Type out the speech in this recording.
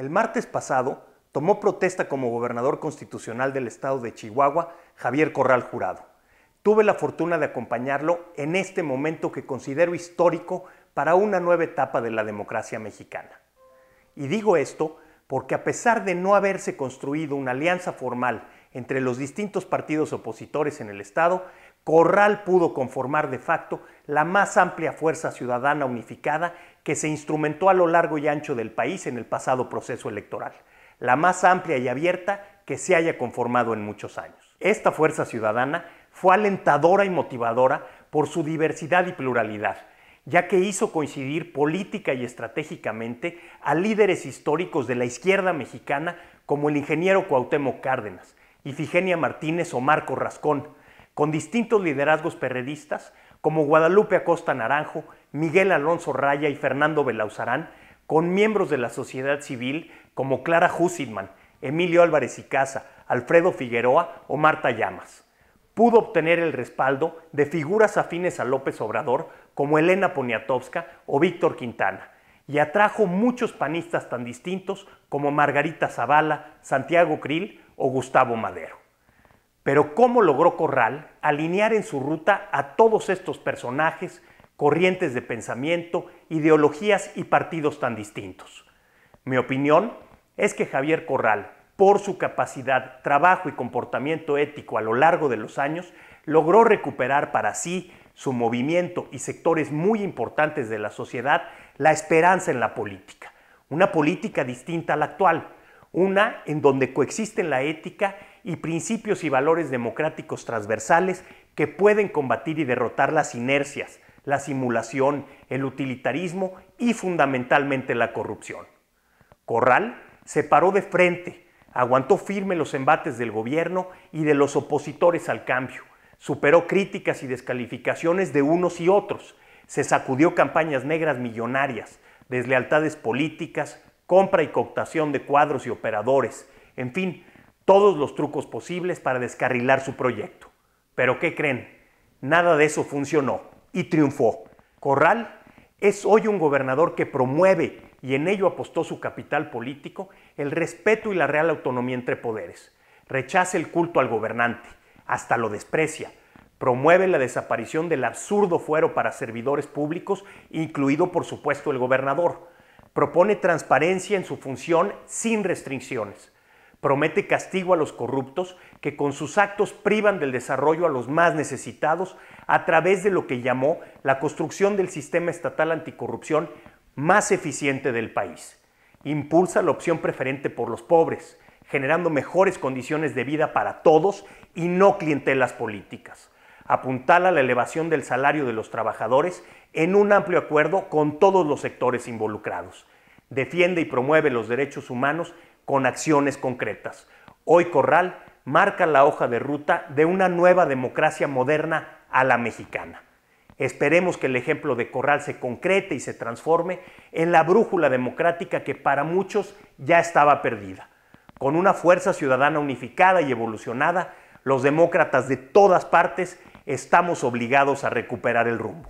el martes pasado tomó protesta como gobernador constitucional del estado de Chihuahua, Javier Corral Jurado. Tuve la fortuna de acompañarlo en este momento que considero histórico para una nueva etapa de la democracia mexicana. Y digo esto porque a pesar de no haberse construido una alianza formal entre los distintos partidos opositores en el Estado, Corral pudo conformar de facto la más amplia fuerza ciudadana unificada que se instrumentó a lo largo y ancho del país en el pasado proceso electoral, la más amplia y abierta que se haya conformado en muchos años. Esta fuerza ciudadana fue alentadora y motivadora por su diversidad y pluralidad, ya que hizo coincidir política y estratégicamente a líderes históricos de la izquierda mexicana como el ingeniero Cuauhtémoc Cárdenas, Ifigenia Martínez o Marco Rascón, con distintos liderazgos perredistas como Guadalupe Acosta Naranjo, Miguel Alonso Raya y Fernando Belauzarán, con miembros de la sociedad civil como Clara Hussitman, Emilio Álvarez y Casa, Alfredo Figueroa o Marta Llamas pudo obtener el respaldo de figuras afines a López Obrador como Elena Poniatowska o Víctor Quintana, y atrajo muchos panistas tan distintos como Margarita Zavala, Santiago Krill o Gustavo Madero. Pero ¿cómo logró Corral alinear en su ruta a todos estos personajes, corrientes de pensamiento, ideologías y partidos tan distintos? Mi opinión es que Javier Corral, por su capacidad, trabajo y comportamiento ético a lo largo de los años, logró recuperar para sí, su movimiento y sectores muy importantes de la sociedad, la esperanza en la política. Una política distinta a la actual, una en donde coexisten la ética y principios y valores democráticos transversales que pueden combatir y derrotar las inercias, la simulación, el utilitarismo y fundamentalmente la corrupción. Corral se paró de frente Aguantó firme los embates del gobierno y de los opositores al cambio. Superó críticas y descalificaciones de unos y otros. Se sacudió campañas negras millonarias, deslealtades políticas, compra y cooptación de cuadros y operadores. En fin, todos los trucos posibles para descarrilar su proyecto. Pero ¿qué creen? Nada de eso funcionó y triunfó. Corral es hoy un gobernador que promueve y en ello apostó su capital político el respeto y la real autonomía entre poderes. Rechaza el culto al gobernante, hasta lo desprecia. Promueve la desaparición del absurdo fuero para servidores públicos, incluido por supuesto el gobernador. Propone transparencia en su función sin restricciones. Promete castigo a los corruptos que con sus actos privan del desarrollo a los más necesitados a través de lo que llamó la construcción del sistema estatal anticorrupción más eficiente del país. Impulsa la opción preferente por los pobres, generando mejores condiciones de vida para todos y no clientelas políticas. Apuntala la elevación del salario de los trabajadores en un amplio acuerdo con todos los sectores involucrados. Defiende y promueve los derechos humanos con acciones concretas. Hoy Corral marca la hoja de ruta de una nueva democracia moderna a la mexicana. Esperemos que el ejemplo de Corral se concrete y se transforme en la brújula democrática que para muchos ya estaba perdida. Con una fuerza ciudadana unificada y evolucionada, los demócratas de todas partes estamos obligados a recuperar el rumbo.